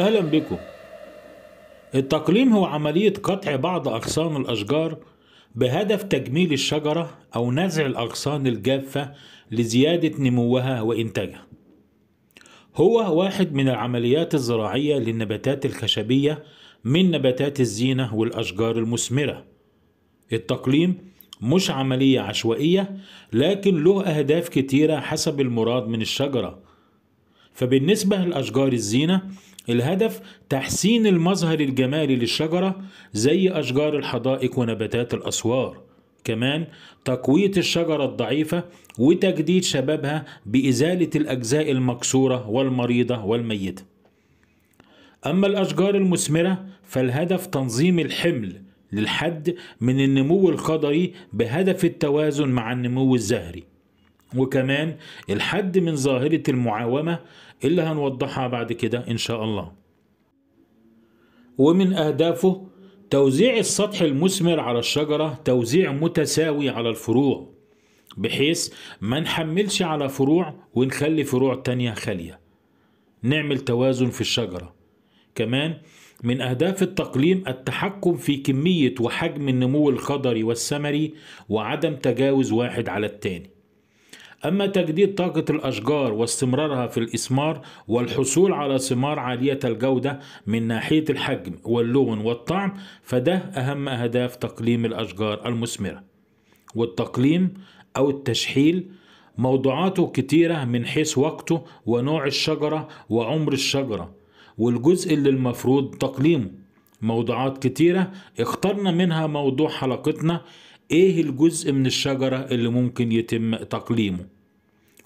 أهلا بكم التقليم هو عملية قطع بعض أغصان الأشجار بهدف تجميل الشجرة أو نزع الأغصان الجافة لزيادة نموها وإنتاجها هو واحد من العمليات الزراعية للنباتات الخشبية من نباتات الزينة والأشجار المثمرة التقليم مش عملية عشوائية لكن له أهداف كتيرة حسب المراد من الشجرة فبالنسبة لأشجار الزينة الهدف تحسين المظهر الجمالي للشجرة زي أشجار الحدائق ونباتات الأسوار كمان تقوية الشجرة الضعيفة وتجديد شبابها بإزالة الأجزاء المكسورة والمريضة والميتة أما الأشجار المثمرة فالهدف تنظيم الحمل للحد من النمو القدري بهدف التوازن مع النمو الزهري وكمان الحد من ظاهرة المعاومة اللي هنوضحها بعد كده إن شاء الله ومن أهدافه توزيع السطح المثمر على الشجرة توزيع متساوي على الفروع بحيث ما نحملش على فروع ونخلي فروع تانية خالية نعمل توازن في الشجرة كمان من أهداف التقليم التحكم في كمية وحجم النمو الخضري والسمري وعدم تجاوز واحد على التاني أما تجديد طاقة الأشجار واستمرارها في الإثمار والحصول على ثمار عالية الجودة من ناحية الحجم واللون والطعم فده أهم أهداف تقليم الأشجار المثمرة والتقليم أو التشحيل موضوعاته كتيرة من حيث وقته ونوع الشجرة وعمر الشجرة والجزء اللي المفروض تقليمه موضوعات كتيرة اخترنا منها موضوع حلقتنا ايه الجزء من الشجرة اللي ممكن يتم تقليمه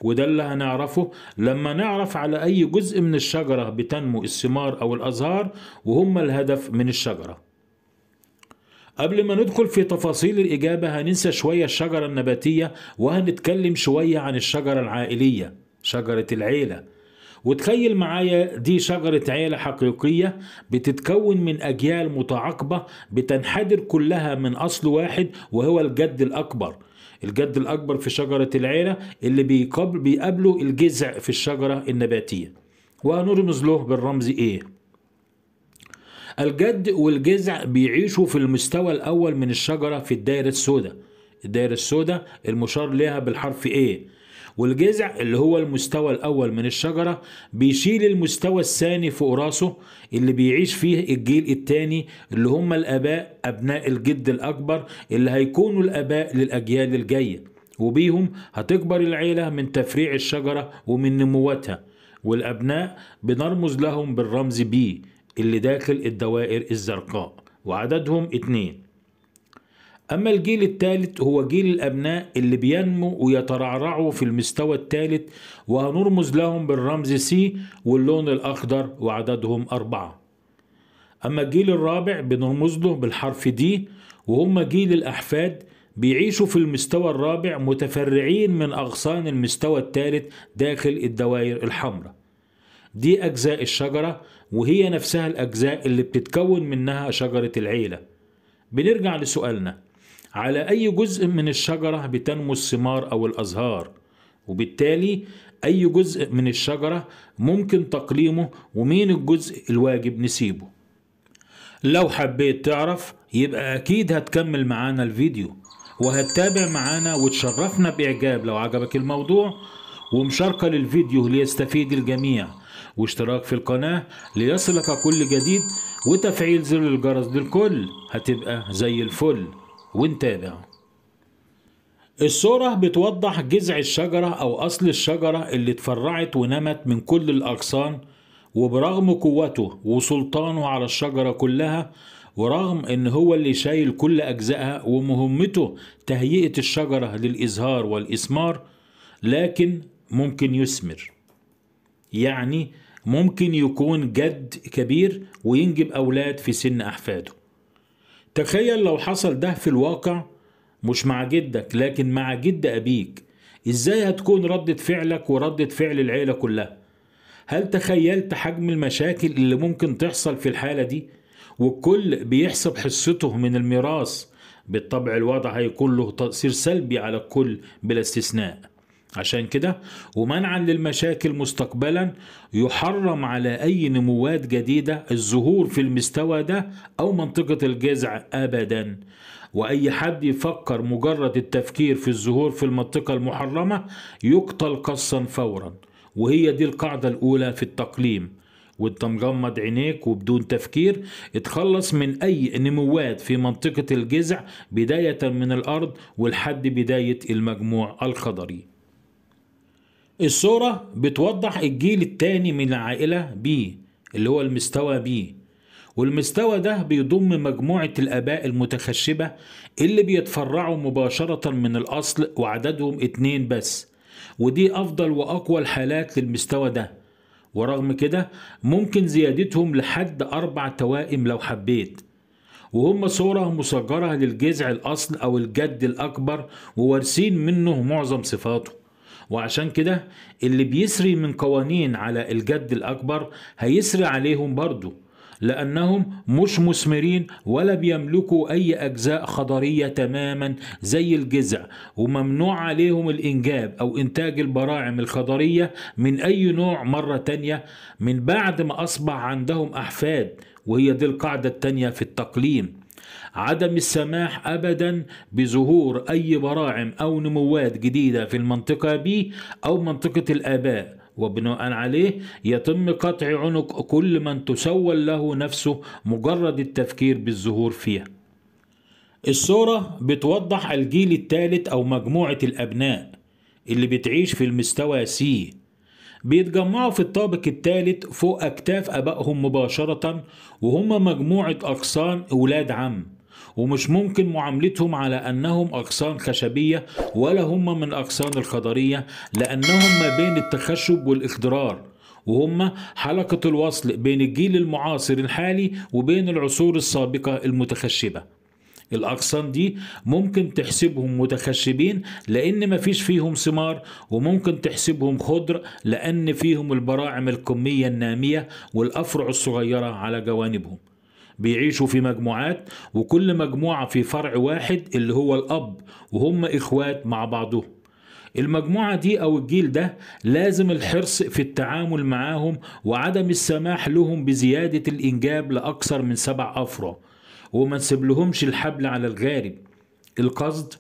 وده اللي هنعرفه لما نعرف على اي جزء من الشجرة بتنمو الثمار او الازهار وهم الهدف من الشجرة قبل ما ندخل في تفاصيل الإجابة هننسى شوية الشجرة النباتية وهنتكلم شوية عن الشجرة العائلية شجرة العيلة وتخيل معايا دي شجرة عيلة حقيقية بتتكون من أجيال متعاقبة بتنحدر كلها من أصل واحد وهو الجد الأكبر الجد الأكبر في شجرة العيلة اللي بيقابل بيقابله الجذع في الشجرة النباتية وهنرمز له بالرمز إيه الجد والجذع بيعيشوا في المستوى الأول من الشجرة في الدائرة السوداء الدائرة السوداء المشار لها بالحرف إيه والجذع اللي هو المستوى الأول من الشجرة بيشيل المستوى الثاني فوق راسه اللي بيعيش فيه الجيل الثاني اللي هم الآباء أبناء الجد الأكبر اللي هيكونوا الآباء للأجيال الجاية وبيهم هتكبر العيلة من تفريع الشجرة ومن نموتها والأبناء بنرمز لهم بالرمز بي اللي داخل الدوائر الزرقاء وعددهم اتنين أما الجيل الثالث هو جيل الأبناء اللي بينمو ويترعرعوا في المستوى الثالث وهنرمز لهم بالرمز سي واللون الأخضر وعددهم أربعة أما الجيل الرابع بنرمز له بالحرف دي وهم جيل الأحفاد بيعيشوا في المستوى الرابع متفرعين من أغصان المستوى الثالث داخل الدوائر الحمراء دي أجزاء الشجرة وهي نفسها الأجزاء اللي بتتكون منها شجرة العيلة بنرجع لسؤالنا على أي جزء من الشجرة بتنمو الثمار أو الأزهار وبالتالي أي جزء من الشجرة ممكن تقليمه ومين الجزء الواجب نسيبه لو حبيت تعرف يبقى أكيد هتكمل معانا الفيديو وهتتابع معانا وتشرفنا بإعجاب لو عجبك الموضوع ومشاركة للفيديو ليستفيد الجميع واشتراك في القناة ليصلك كل جديد وتفعيل زر الجرس للكل هتبقى زي الفل ونتابع الصورة بتوضح جذع الشجرة أو أصل الشجرة اللي اتفرعت ونمت من كل الأغصان وبرغم قوته وسلطانه على الشجرة كلها ورغم ان هو اللي شايل كل اجزائها ومهمته تهيئه الشجره للازهار والاسمار لكن ممكن يثمر يعني ممكن يكون جد كبير وينجب اولاد في سن احفاده تخيل لو حصل ده في الواقع مش مع جدك لكن مع جد أبيك إزاي هتكون ردة فعلك وردة فعل العيلة كلها هل تخيلت حجم المشاكل اللي ممكن تحصل في الحالة دي والكل بيحسب حصته من الميراث بالطبع الوضع هيكون له تأثير سلبي على الكل بلا استثناء عشان كده ومنعا للمشاكل مستقبلا يحرم على أي نموات جديدة الظهور في المستوى ده أو منطقة الجذع أبدا وأي حد يفكر مجرد التفكير في الظهور في المنطقة المحرمة يقتل قصا فورا وهي دي القاعدة الأولى في التقليم وانت مغمض عينيك وبدون تفكير اتخلص من اي نموات في منطقة الجذع بداية من الارض ولحد بداية المجموع الخضري الصورة بتوضح الجيل التاني من العائلة بي اللي هو المستوى بي والمستوى ده بيضم مجموعة الآباء المتخشبة اللي بيتفرعوا مباشرة من الأصل وعددهم اتنين بس ودي أفضل وأقوى الحالات للمستوى ده ورغم كده ممكن زيادتهم لحد أربع توائم لو حبيت وهم صورة مصغرة للجذع الأصل أو الجد الأكبر ووارثين منه معظم صفاته وعشان كده اللي بيسري من قوانين على الجد الأكبر هيسري عليهم برضه لأنهم مش مثمرين ولا بيملكوا أي أجزاء خضرية تماما زي الجذع وممنوع عليهم الإنجاب أو إنتاج البراعم الخضرية من أي نوع مرة تانية من بعد ما أصبح عندهم أحفاد وهي دي القاعدة التانية في التقليم عدم السماح أبدا بظهور أي براعم أو نموات جديدة في المنطقة بي أو منطقة الآباء وبناء عليه يتم قطع عنق كل من تسول له نفسه مجرد التفكير بالظهور فيها الصورة بتوضح الجيل الثالث أو مجموعة الأبناء اللي بتعيش في المستوى سي بيتجمعوا في الطابق الثالث فوق أكتاف أبائهم مباشرة وهم مجموعة أغصان أولاد عم ومش ممكن معاملتهم على أنهم أغصان خشبية ولا هم من أقصان الخضرية لأنهم ما بين التخشب والإخضرار وهم حلقة الوصل بين الجيل المعاصر الحالي وبين العصور السابقة المتخشبة الأغصان دي ممكن تحسبهم متخشبين لأن مفيش فيهم ثمار وممكن تحسبهم خضر لأن فيهم البراعم الكمية النامية والأفرع الصغيرة على جوانبهم بيعيشوا في مجموعات وكل مجموعة في فرع واحد اللي هو الأب وهم إخوات مع بعضهم المجموعة دي أو الجيل ده لازم الحرص في التعامل معاهم وعدم السماح لهم بزيادة الإنجاب لأكثر من سبع أفرع وما نسيبلهمش الحبل على الغارب القصد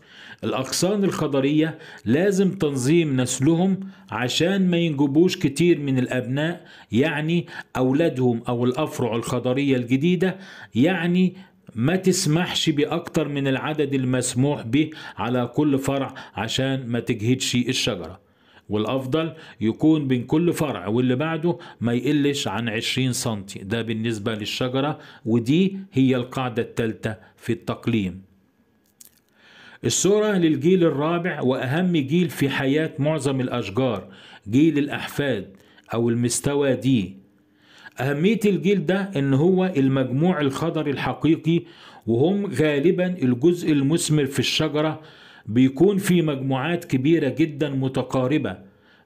الأغصان الخضرية لازم تنظيم نسلهم عشان ما ينجبوش كتير من الأبناء يعني أولادهم أو الأفرع الخضرية الجديدة يعني ما تسمحش بأكتر من العدد المسموح به على كل فرع عشان ما تجهدش الشجرة والافضل يكون بين كل فرع واللي بعده ما يقلش عن 20 سم ده بالنسبه للشجره ودي هي القاعده الثالثه في التقليم الصورة للجيل الرابع وأهم جيل في حياة معظم الأشجار جيل الأحفاد أو المستوى دي أهمية الجيل ده إن هو المجموع الخضر الحقيقي وهم غالبا الجزء المثمر في الشجرة بيكون في مجموعات كبيرة جدا متقاربة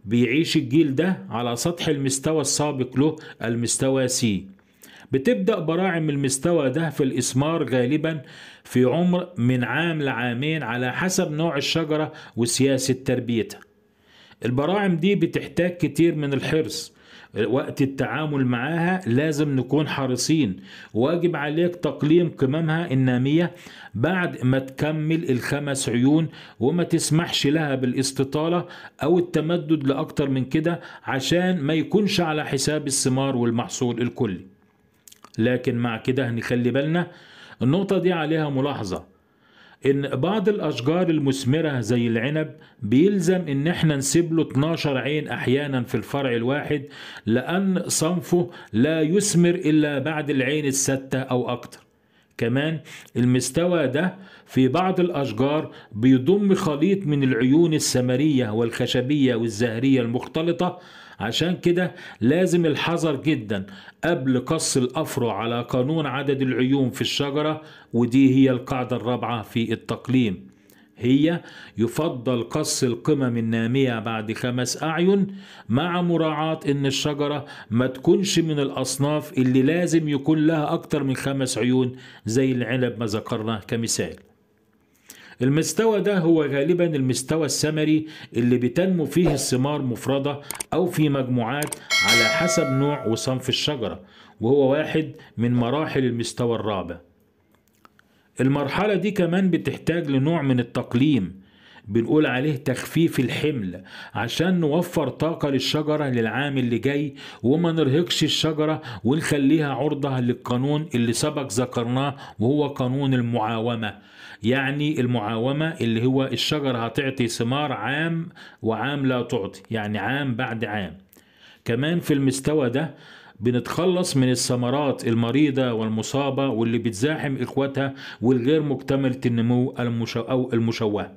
بيعيش الجيل ده على سطح المستوى السابق له المستوى سي بتبدأ براعم المستوى ده في الإسمار غالبا في عمر من عام لعامين على حسب نوع الشجرة وسياسة تربيتها البراعم دي بتحتاج كتير من الحرص وقت التعامل معاها لازم نكون حريصين واجب عليك تقليم قممها النامية بعد ما تكمل الخمس عيون وما تسمحش لها بالاستطالة أو التمدد لأكتر من كده عشان ما يكونش على حساب الثمار والمحصول الكلي لكن مع كده هنخلي بالنا النقطة دي عليها ملاحظة ان بعض الاشجار المثمره زي العنب بيلزم ان احنا نسيب له 12 عين احيانا في الفرع الواحد لان صنفه لا يثمر الا بعد العين الستة او اكتر كمان المستوى ده في بعض الأشجار بيضم خليط من العيون السمرية والخشبية والزهرية المختلطة عشان كده لازم الحذر جدا قبل قص الأفرع على قانون عدد العيون في الشجرة ودي هي القاعدة الرابعة في التقليم هي يفضل قص القمم النامية بعد خمس أعين مع مراعاة إن الشجرة ما تكونش من الأصناف اللي لازم يكون لها أكتر من خمس عيون زي العنب ما ذكرنا كمثال المستوى ده هو غالبا المستوى السمري اللي بتنمو فيه الثمار مفردة أو في مجموعات على حسب نوع وصنف الشجرة وهو واحد من مراحل المستوى الرابع المرحلة دي كمان بتحتاج لنوع من التقليم بنقول عليه تخفيف الحمل عشان نوفر طاقة للشجرة للعام اللي جاي وما نرهقش الشجرة ونخليها عرضة للقانون اللي سبق ذكرناه وهو قانون المعاومة يعني المعاومة اللي هو الشجرة هتعطي ثمار عام وعام لا تعطي يعني عام بعد عام كمان في المستوى ده بنتخلص من الثمرات المريضة والمصابة واللي بتزاحم إخواتها والغير مكتملة النمو أو المشوهة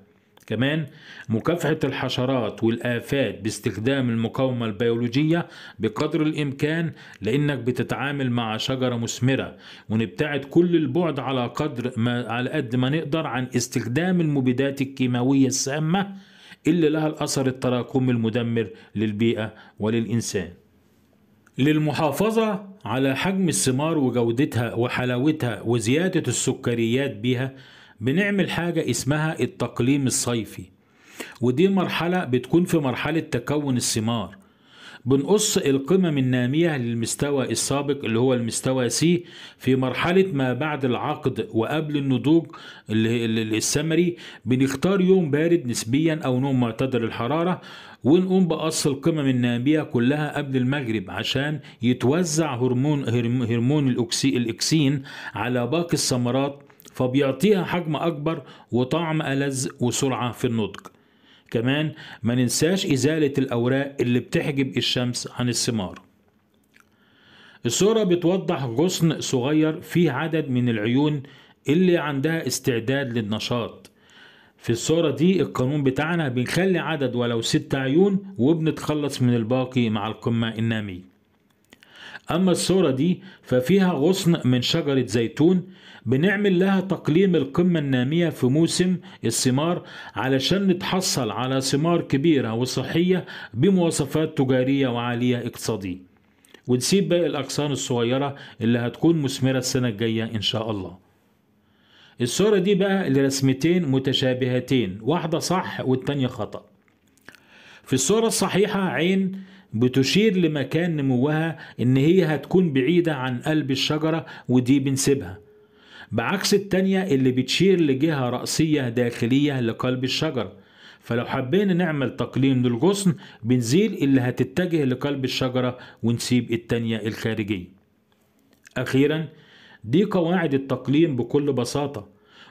كمان مكافحة الحشرات والآفات باستخدام المقاومة البيولوجية بقدر الإمكان لأنك بتتعامل مع شجرة مثمرة ونبتعد كل البعد على قدر ما على قد ما نقدر عن استخدام المبيدات الكيماوية السامة اللي لها الأثر التراكمي المدمر للبيئة وللإنسان للمحافظة على حجم الثمار وجودتها وحلاوتها وزيادة السكريات بها بنعمل حاجة اسمها التقليم الصيفي ودي مرحلة بتكون في مرحلة تكون الثمار بنقص القمم النامية للمستوى السابق اللي هو المستوى سي في مرحلة ما بعد العقد وقبل النضوج السمري بنختار يوم بارد نسبيا أو نوم معتدل الحرارة ونقوم بقص القمم النامية كلها قبل المغرب عشان يتوزع هرمون هرمون الأكسي الإكسين على باقي الثمرات فبيعطيها حجم أكبر وطعم ألذ وسرعة في النضج كمان ما ننساش إزالة الأوراق اللي بتحجب الشمس عن الثمار الصورة بتوضح غصن صغير فيه عدد من العيون اللي عندها استعداد للنشاط في الصورة دي القانون بتاعنا بنخلي عدد ولو ست عيون وبنتخلص من الباقي مع القمة النامية أما الصورة دي ففيها غصن من شجرة زيتون بنعمل لها تقليم القمة النامية في موسم الثمار علشان نتحصل على ثمار كبيرة وصحية بمواصفات تجارية وعالية اقتصادية ونسيب باقي الأغصان الصغيرة اللي هتكون مثمرة السنة الجاية إن شاء الله الصورة دي بقى لرسمتين متشابهتين واحدة صح والتانية خطأ في الصورة الصحيحة عين بتشير لمكان نموها إن هي هتكون بعيدة عن قلب الشجرة ودي بنسيبها بعكس التانية اللي بتشير لجهة رأسية داخلية لقلب الشجرة فلو حبينا نعمل تقليم للغصن بنزيل اللي هتتجه لقلب الشجرة ونسيب التانية الخارجية أخيرا دي قواعد التقليم بكل بساطة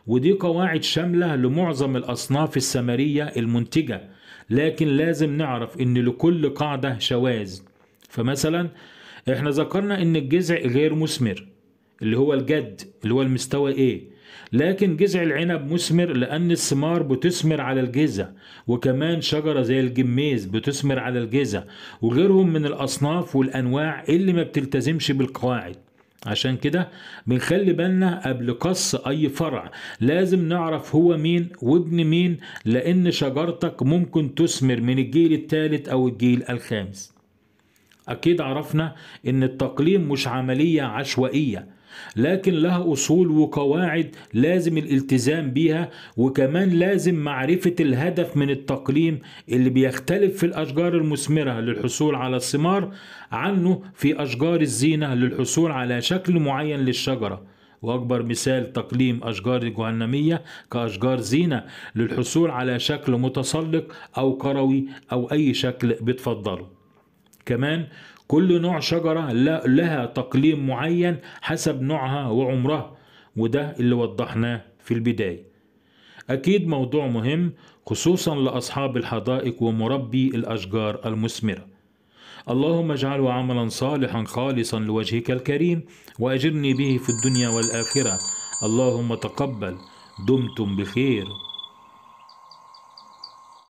ودي قواعد شاملة لمعظم الأصناف السمرية المنتجة لكن لازم نعرف ان لكل قاعدة شواذ فمثلا احنا ذكرنا ان الجذع غير مثمر اللي هو الجد اللي هو المستوى ايه لكن جذع العنب مثمر لأن الثمار بتثمر على الجزع وكمان شجرة زي الجميز بتثمر على الجزع وغيرهم من الأصناف والأنواع اللي ما بتلتزمش بالقواعد عشان كده بنخلي بالنا قبل قص اي فرع لازم نعرف هو مين وابن مين لان شجرتك ممكن تثمر من الجيل الثالث او الجيل الخامس أكيد عرفنا إن التقليم مش عملية عشوائية لكن لها أصول وقواعد لازم الالتزام بيها وكمان لازم معرفة الهدف من التقليم اللي بيختلف في الأشجار المثمرة للحصول على الثمار عنه في أشجار الزينة للحصول على شكل معين للشجرة وأكبر مثال تقليم أشجار الجهنمية كأشجار زينة للحصول على شكل متسلق أو كروي أو أي شكل بتفضله كمان كل نوع شجرة لها تقليم معين حسب نوعها وعمرها وده اللي وضحناه في البداية أكيد موضوع مهم خصوصا لأصحاب الحدائق ومربي الأشجار المثمرة اللهم اجعله عملا صالحا خالصا لوجهك الكريم وأجرني به في الدنيا والآخرة اللهم تقبل دمتم بخير